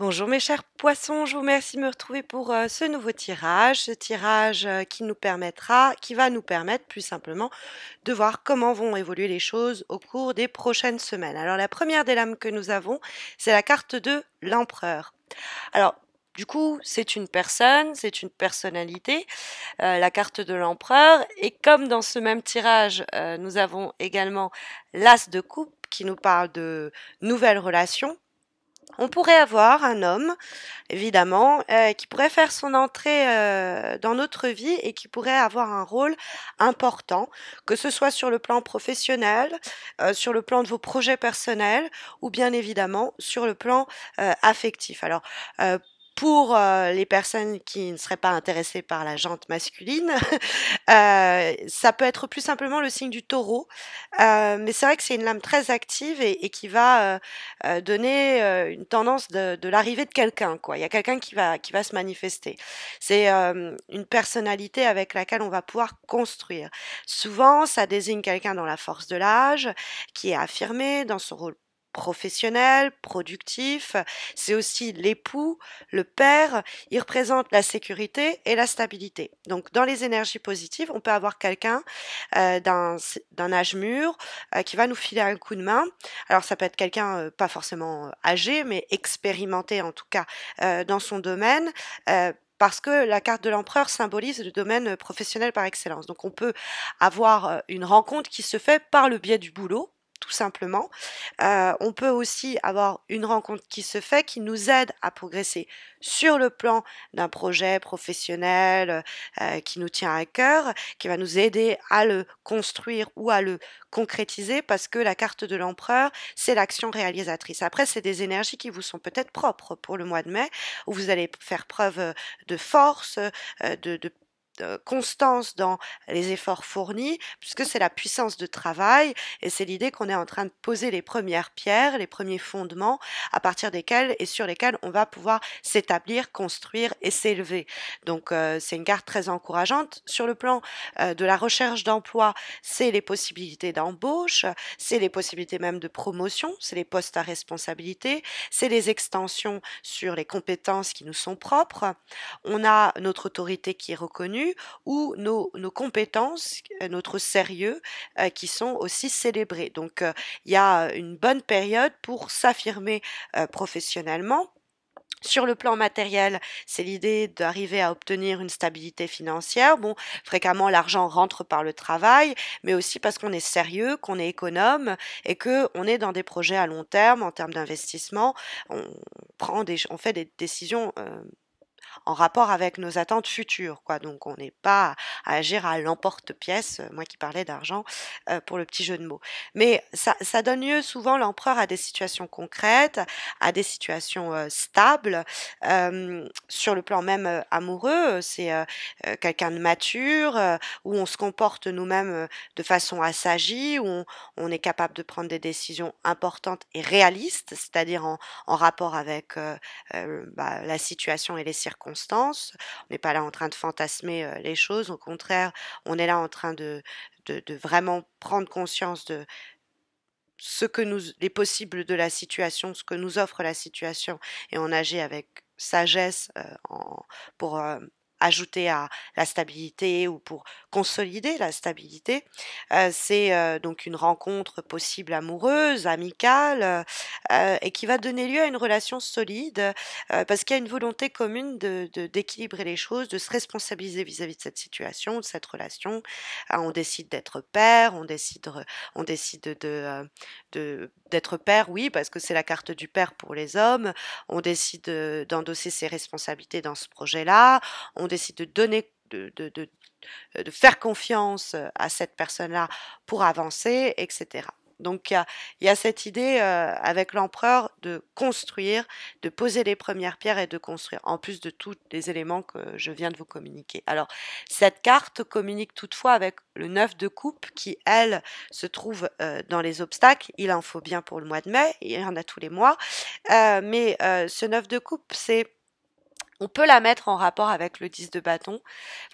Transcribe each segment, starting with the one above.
Bonjour mes chers poissons, je vous remercie de me retrouver pour euh, ce nouveau tirage, ce tirage euh, qui nous permettra, qui va nous permettre plus simplement de voir comment vont évoluer les choses au cours des prochaines semaines. Alors la première des lames que nous avons, c'est la carte de l'empereur. Alors du coup, c'est une personne, c'est une personnalité, euh, la carte de l'empereur. Et comme dans ce même tirage, nous avons également l'as de coupe qui nous parle de nouvelles relations, on pourrait avoir un homme, évidemment, euh, qui pourrait faire son entrée euh, dans notre vie et qui pourrait avoir un rôle important, que ce soit sur le plan professionnel, euh, sur le plan de vos projets personnels ou bien évidemment sur le plan affectif. Alors, pour euh, les personnes qui ne seraient pas intéressées par la jante masculine, euh, ça peut être plus simplement le signe du taureau. Euh, mais c'est vrai que c'est une lame très active et, qui va donner une tendance de, l'arrivée de quelqu'un. Quoi. Il y a quelqu'un qui va, qui va se manifester. C'est une personnalité avec laquelle on va pouvoir construire. Souvent, ça désigne quelqu'un dans la force de l'âge, qui est affirmé dans son rôle professionnel, productif, c'est aussi l'époux, le père, il représente la sécurité et la stabilité. Donc dans les énergies positives, on peut avoir quelqu'un euh, d'un âge mûr euh, qui va nous filer un coup de main. Alors ça peut être quelqu'un euh, pas forcément âgé, mais expérimenté en tout cas dans son domaine parce que la carte de l'empereur symbolise le domaine professionnel par excellence. Donc on peut avoir une rencontre qui se fait par le biais du boulot, tout simplement. Euh, on peut aussi avoir une rencontre qui se fait, qui nous aide à progresser sur le plan d'un projet professionnel euh, qui nous tient à cœur, qui va nous aider à le construire ou à le concrétiser, parce que la carte de l'empereur, c'est l'action réalisatrice. Après, c'est des énergies qui vous sont peut-être propres pour le mois de mai, où vous allez faire preuve de force, euh, de, de constance dans les efforts fournis, puisque c'est la puissance de travail et c'est l'idée qu'on est en train de poser les premières pierres, les premiers fondements à partir desquels et sur lesquels on va pouvoir s'établir, construire et s'élever. Donc c'est une carte très encourageante. Sur le plan de la recherche d'emploi, c'est les possibilités d'embauche, c'est les possibilités même de promotion, c'est les postes à responsabilité, c'est les extensions sur les compétences qui nous sont propres. On a notre autorité qui est reconnue ou nos, compétences, euh, notre sérieux euh, qui sont aussi célébrés. Donc euh, il y a une bonne période pour s'affirmer professionnellement. Sur le plan matériel, c'est l'idée d'arriver à obtenir une stabilité financière. Bon, fréquemment, l'argent rentre par le travail, mais aussi parce qu'on est sérieux, qu'on est économe et qu'on est dans des projets à long terme en termes d'investissement. On prend des, on fait des décisions en rapport avec nos attentes futures. Quoi. Donc on n'est pas à agir à l'emporte-pièce, euh, moi qui parlais d'argent euh, pour le petit jeu de mots. Mais ça, donne lieu souvent l'empereur à des situations concrètes, à des situations euh, stables. sur le plan même amoureux, c'est quelqu'un de mature, où on se comporte nous-mêmes de façon assagie, où on, est capable de prendre des décisions importantes et réalistes, c'est-à-dire en, rapport avec bah, la situation et les circonstances constance, On n'est pas là en train de fantasmer les choses. Au contraire, on est là en train de, de, vraiment prendre conscience de, ce que nous, les possibles de la situation, ce que nous offre la situation, et on agit avec sagesse en, pour ajouter à la stabilité ou pour consolider la stabilité. c'est donc une rencontre possible amoureuse, amicale, et qui va donner lieu à une relation solide, parce qu'il y a une volonté commune de, d'équilibrer les choses, de se responsabiliser vis-à-vis de cette situation, de cette relation. Hein, on décide d'être père, on décide, on décide de, de, d'être père, oui, parce que c'est la carte du père pour les hommes. On décide d'endosser ses responsabilités dans ce projet-là. On décide de donner, de, de, euh, faire confiance euh, à cette personne-là pour avancer, etc. Donc il y a, cette idée euh, avec l'empereur de construire, de poser les premières pierres et de construire, en plus de tous les éléments que je viens de vous communiquer. Alors cette carte communique toutefois avec le 9 de coupe qui, elle, se trouve dans les obstacles. Il en faut bien pour le mois de mai, il y en a tous les mois. mais ce 9 de coupe, c'est on peut la mettre en rapport avec le 10 de bâton,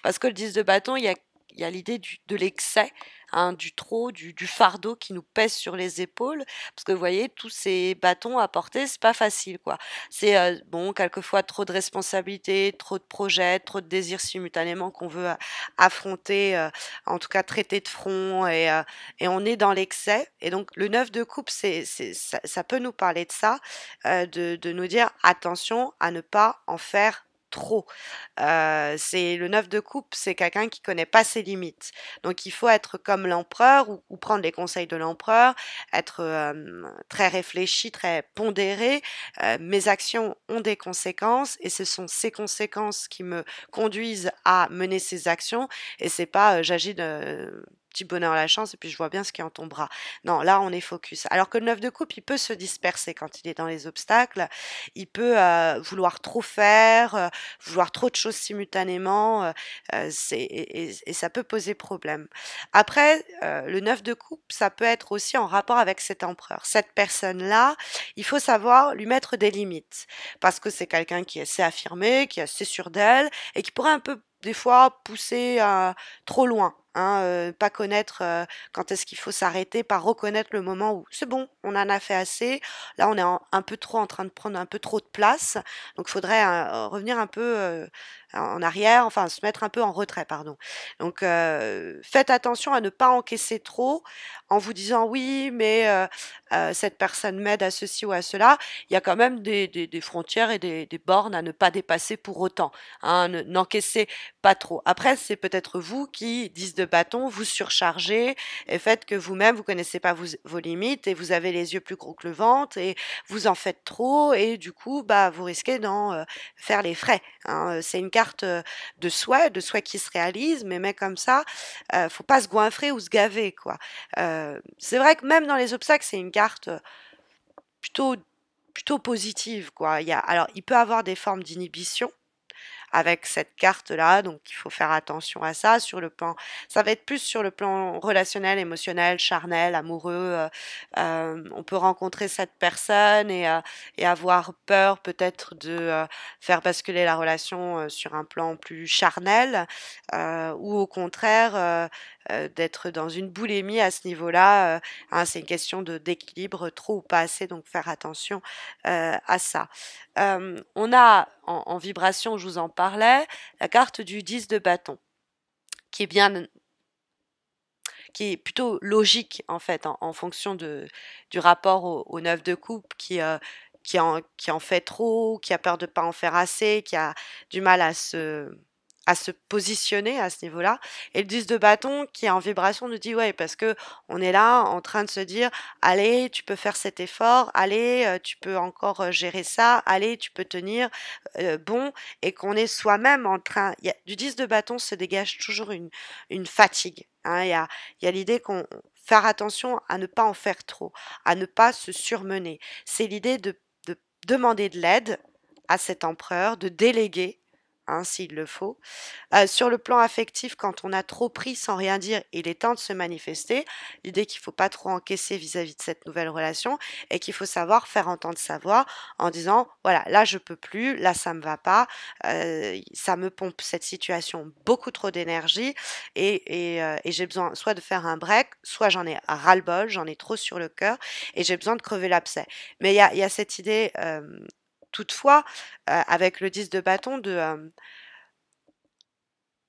parce que le 10 de bâton, il y a il y a l'idée de l'excès, hein, du trop, du, fardeau qui nous pèse sur les épaules, parce que vous voyez, tous ces bâtons à porter, c'est pas facile, quoi. C'est euh, bon, quelquefois trop de responsabilités, trop de projets, trop de désirs simultanément qu'on veut euh, affronter, euh, en tout cas traiter de front, et, on est dans l'excès. Et donc le neuf de coupe, ça, peut nous parler de ça, de, de nous dire attention à ne pas en faire c'est le neuf de coupe, c'est quelqu'un qui connaît pas ses limites. Donc il faut être comme l'empereur ou, prendre les conseils de l'empereur, être très réfléchi, très pondéré. mes actions ont des conséquences et ce sont ces conséquences qui me conduisent à mener ces actions et c'est pas j'agis de petit bonheur à la chance et puis je vois bien ce qui est en ton bras. Non, là, on est focus. Alors que le 9 de coupe, il peut se disperser quand il est dans les obstacles. Il peut euh, vouloir trop faire, euh, vouloir trop de choses simultanément. Euh, c'est, et, ça peut poser problème. Après, le 9 de coupe, ça peut être aussi en rapport avec cet empereur. Cette personne-là, il faut savoir lui mettre des limites. Parce que c'est quelqu'un qui est assez affirmé, qui est assez sûr d'elle et qui pourrait un peu des fois pousser euh, trop loin. Hein, euh, pas connaître euh, quand est-ce qu'il faut s'arrêter, pas reconnaître le moment où c'est bon, on en a fait assez, là on est un peu trop en train de prendre un peu trop de place, donc il faudrait revenir un peu en arrière, enfin se mettre un peu en retrait, pardon. Donc faites attention à ne pas encaisser trop en vous disant oui, mais cette personne m'aide à ceci ou à cela. Il y a quand même des, frontières et des, bornes à ne pas dépasser pour autant. Hein, N'encaissez pas trop. Après, c'est peut-être vous qui, disent de bâton, vous surchargez et faites que vous-même, vous connaissez pas vos limites et vous avez les yeux plus gros que le ventre et vous en faites trop et du coup, bah, vous risquez d'en faire les frais. Hein, c'est une carte de souhait, de souhait qui se réalise, mais comme ça, ne faut pas se goinfrer ou se gaver quoi. c'est vrai que même dans les obstacles, c'est une carte plutôt plutôt positive quoi. y alors il peut avoir des formes d'inhibition avec cette carte-là. Donc il faut faire attention à ça sur le plan. Ça va être plus sur le plan relationnel, émotionnel, charnel, amoureux. Euh, euh, on peut rencontrer cette personne et, euh, avoir peur peut-être de faire basculer la relation sur un plan plus charnel ou au contraire euh, d'être dans une boulimie à ce niveau-là. Euh, hein, c'est une question de d'équilibre, trop ou pas assez, donc faire attention euh, à ça. on a en, vibration, je vous en parlais, la carte du 10 de bâton, qui est bien qui est plutôt logique en fait en, fonction de, du rapport au, 9 de coupe qui, qui, en, qui en fait trop, qui a peur de ne pas en faire assez, qui a du mal à se à se positionner à ce niveau-là. Et le 10 de bâton qui est en vibration nous dit ouais parce que on est là en train de se dire allez tu peux faire cet effort, allez euh, tu peux encore euh, gérer ça, allez tu peux tenir euh, bon et qu'on est soi-même en train. Y du 10 de bâton se dégage toujours une, une fatigue. Hein, il y a, y a l'idée qu'on faire attention à ne pas en faire trop, à ne pas se surmener. C'est l'idée de, de demander de l'aide à cet empereur, de déléguer Hein, s'il le faut. Euh, sur le plan affectif, quand on a trop pris sans rien dire, il est temps de se manifester. L'idée qu'il ne faut pas trop encaisser vis-à-vis de cette nouvelle relation et qu'il faut savoir faire entendre sa voix en disant voilà, là je peux plus, là ça me va pas, euh, ça me pompe cette situation beaucoup trop d'énergie euh, et, j'ai besoin soit de faire un break, soit j'en ai ras-le-bol, j'en ai trop sur le cœur et j'ai besoin de crever l'abcès. Mais il y a, cette idée Toutefois, avec le 10 de bâton de,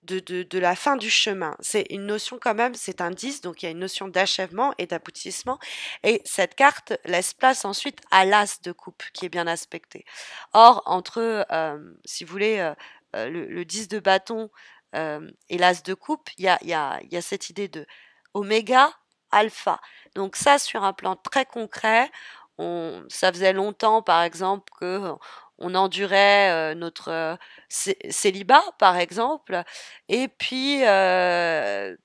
de, la fin du chemin, c'est une notion quand même, c'est un 10, donc il y a une notion d'achèvement et d'aboutissement. Et cette carte laisse place ensuite à l'as de coupe qui est bien aspecté. Or, entre, si vous voulez, le, 10 de bâton et l'as de coupe, il y a, y, a, y a cette idée de oméga, alpha. Donc ça, sur un plan très concret, on, ça faisait longtemps, par exemple, que on endurait euh, notre euh, célibat, par exemple, et puis euh,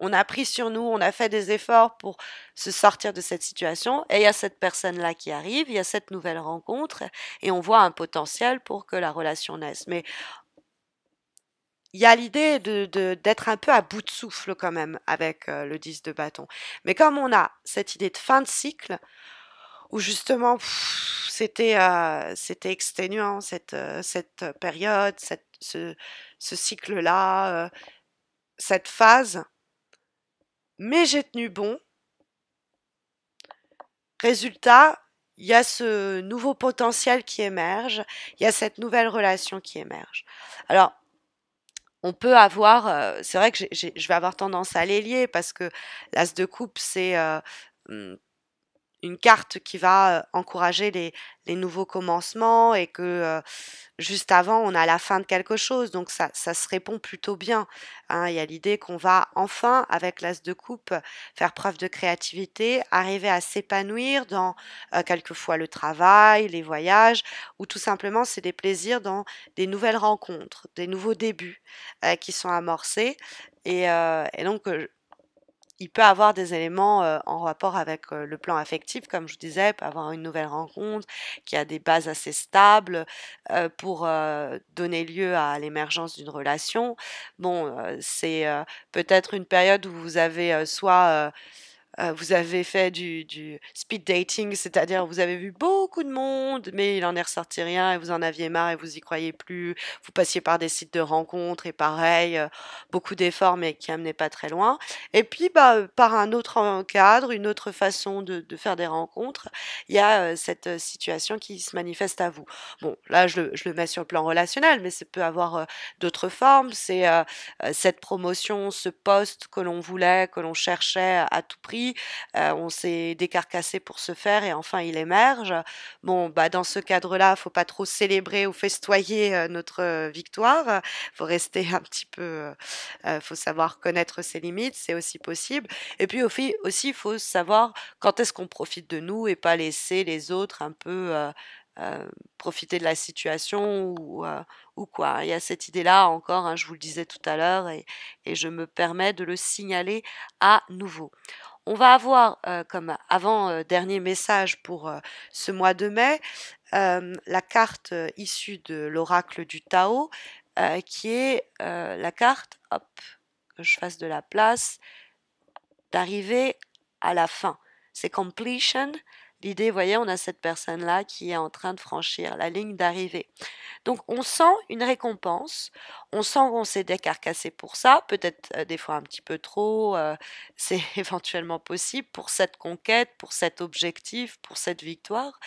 on a pris sur nous, on a fait des efforts pour se sortir de cette situation, et il y a cette personne-là qui arrive, il y a cette nouvelle rencontre, et on voit un potentiel pour que la relation naisse. Mais il y a l'idée de, d'être un peu à bout de souffle quand même avec le 10 de bâton. Mais comme on a cette idée de fin de cycle, où justement c'était euh, c'était exténuant cette euh, cette période, ce, cycle là, euh, cette phase. Mais j'ai tenu bon. Résultat, il y a ce nouveau potentiel qui émerge, il y a cette nouvelle relation qui émerge. Alors, on peut avoir, c'est vrai que je vais avoir tendance à les parce que l'as de coupe, c'est hmm, une carte qui va euh, encourager les, nouveaux commencements et que euh, juste avant, on a la fin de quelque chose. Donc ça, se répond plutôt bien. Hein. Il y a l'idée qu'on va enfin, avec l'as de coupe, faire preuve de créativité, arriver à s'épanouir dans euh, quelquefois le travail, les voyages, ou tout simplement c'est des plaisirs dans des nouvelles rencontres, des nouveaux débuts qui sont amorcés. Et, et donc, il peut avoir des éléments euh, en rapport avec euh, le plan affectif, comme je vous disais, peut avoir une nouvelle rencontre qui a des bases assez stables euh, pour donner lieu à l'émergence d'une relation. Bon, c'est peut-être une période où vous avez soit euh, vous avez fait du, speed dating, c'est-à-dire vous avez vu beaucoup de monde, mais il en est ressorti rien et vous en aviez marre et vous y croyez plus. Vous passiez par des sites de rencontres et pareil, euh, beaucoup d'efforts mais qui n'amenaient pas très loin. Et puis bah, euh, par un autre cadre, une autre façon de, faire des rencontres, il y a cette situation qui se manifeste à vous. Bon, là je le mets sur le plan relationnel, mais ça peut avoir d'autres formes. C'est cette promotion, ce poste que l'on voulait, que l'on cherchait à tout prix on s'est décarcassé pour se faire et enfin il émerge. Bon, bah dans ce cadre-là, faut pas trop célébrer ou festoyer notre victoire. Faut rester un petit peu, faut savoir connaître ses limites, c'est aussi possible. Et puis aussi, il faut savoir quand est-ce qu'on profite de nous et pas laisser les autres un peu profiter de la situation ou, quoi. Il y a cette idée-là encore, hein, je vous le disais tout à l'heure, et je me permets de le signaler à nouveau. On va avoir euh, comme avant-dernier euh, message pour euh, ce mois de mai la carte issue de l'oracle du Tao qui est la carte, hop, que je fasse de la place, d'arriver à la fin. C'est completion, L'idée, voyez, on a cette personne-là qui est en train de franchir la ligne d'arrivée. Donc on sent une récompense, on sent qu'on s'est décarcassé pour ça, peut-être euh, des fois un petit peu trop, euh, c'est éventuellement possible pour cette conquête, pour cet objectif, pour cette victoire.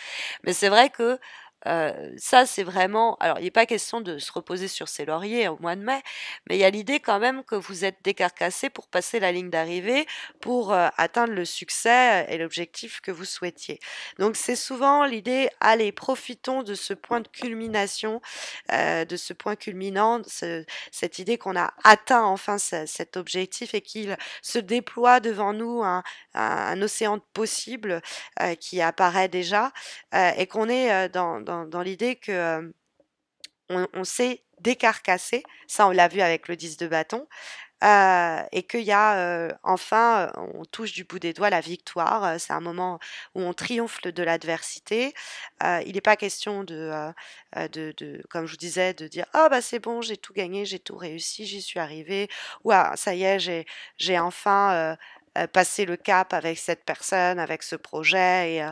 Mais c'est vrai que euh, ça, c'est vraiment. Alors, il n'est pas question de se reposer sur ses lauriers au mois de mai, mais il y a l'idée quand même que vous êtes décarcassé pour passer la ligne d'arrivée, pour euh, atteindre le succès euh, et l'objectif que vous souhaitiez. Donc, c'est souvent l'idée allez, profitons de ce point de culmination, de ce point culminant, cette idée qu'on a atteint enfin cet objectif et qu'il se déploie devant nous un, océan de possibles qui apparaît déjà et qu'on est dans dans, l'idée que on, on s'est décarcassé, ça on l'a vu avec le 10 de bâton, euh, et qu'il y a euh, enfin, on touche du bout des doigts la victoire. Euh, c'est un moment où on triomphe de l'adversité. il n'est pas question de, de, de, comme je vous disais, de dire ah oh, bah c'est bon, j'ai tout gagné, j'ai tout réussi, j'y suis arrivé. Ou ah, ça y est, j'ai, j'ai enfin passé le cap avec cette personne, avec ce projet. Et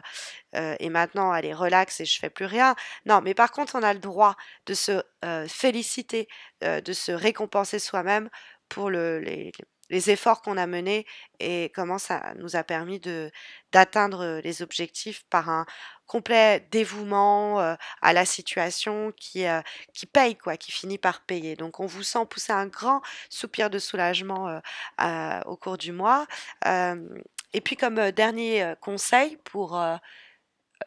euh, et maintenant allez relax et je fais plus rien. Non, mais par contre on a le droit de se euh, féliciter, euh, de se récompenser soi-même pour le, les, efforts qu'on a menés et comment ça nous a permis de d'atteindre les objectifs par un complet dévouement à la situation qui, qui paye quoi, qui finit par payer. Donc on vous sent pousser un grand soupir de soulagement au cours du mois. Et puis comme dernier conseil pour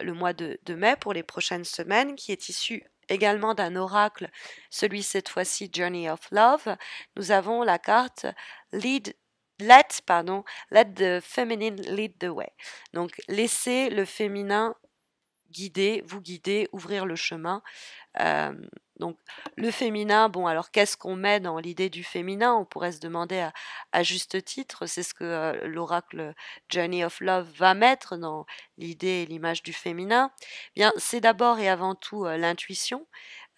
le mois de, mai pour les prochaines semaines, qui est issu également d'un oracle, celui cette fois-ci Journey of Love. Nous avons la carte Lead let, pardon, let the feminine lead the way. Donc, laissez le féminin guider, vous guider, ouvrir le chemin. Euh, donc le féminin, bon alors qu'est-ce qu'on met dans l'idée du féminin On pourrait se demander à, juste titre, c'est ce que euh, l'oracle Journey of Love va mettre dans l'idée et l'image du féminin. Eh bien, c'est d'abord et avant tout euh, l'intuition.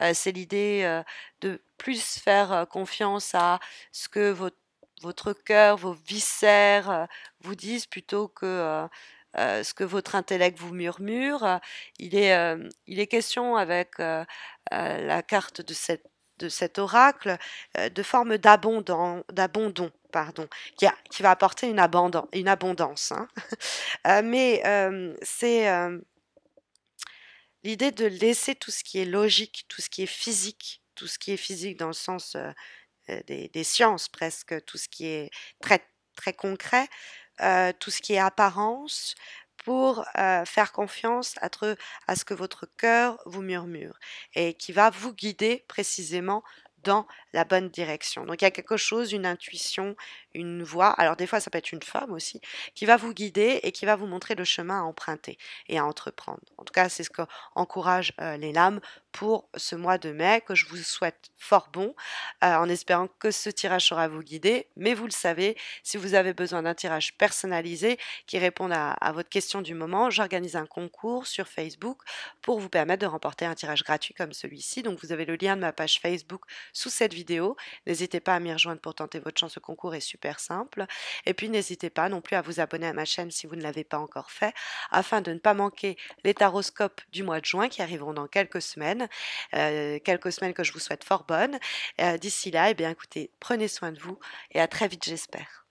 Euh, c'est l'idée de plus faire confiance à ce que votre, votre cœur, vos viscères vous disent plutôt que euh, ce que votre intellect vous murmure. Euh, il est, euh, il est question avec la carte de, cette, de cet oracle de forme d'abandon, pardon, qui, va apporter une, abondance. Une abondance hein. mais c'est l'idée de laisser tout ce qui est logique, tout ce qui est physique, tout ce qui est physique dans le sens des, des, sciences presque, tout ce qui est très, très concret, euh, tout ce qui est apparence pour euh, faire confiance à, à ce que votre cœur vous murmure et qui va vous guider précisément dans la bonne direction. Donc il y a quelque chose, une intuition, une voix, alors des fois ça peut être une femme aussi, qui va vous guider et qui va vous montrer le chemin à emprunter et à entreprendre. En tout cas, c'est ce qu'encouragent euh, les lames pour ce mois de mai, que je vous souhaite fort bon, euh, en espérant que ce tirage sera vous guider. Mais vous le savez, si vous avez besoin d'un tirage personnalisé qui réponde à votre question du moment, j'organise un concours sur Facebook pour vous permettre de remporter un tirage gratuit comme celui-ci. Donc vous avez le lien de ma page Facebook sous cette vidéo. N'hésitez pas à m'y rejoindre pour tenter votre chance. Ce concours est super simple. Et puis n'hésitez pas non plus à vous abonner à ma chaîne si vous ne l'avez pas encore fait, afin de ne pas manquer les taroscopes du mois de juin qui arriveront dans quelques semaines. Euh, quelques semaines que je vous souhaite fort bonnes. Euh, d'ici là, eh bien, écoutez, prenez soin de vous et à très vite, j'espère.